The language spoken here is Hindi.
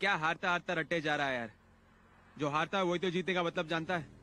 क्या हारता हारता रटे जा रहा है यार जो हारता है वही तो जीतने का मतलब जानता है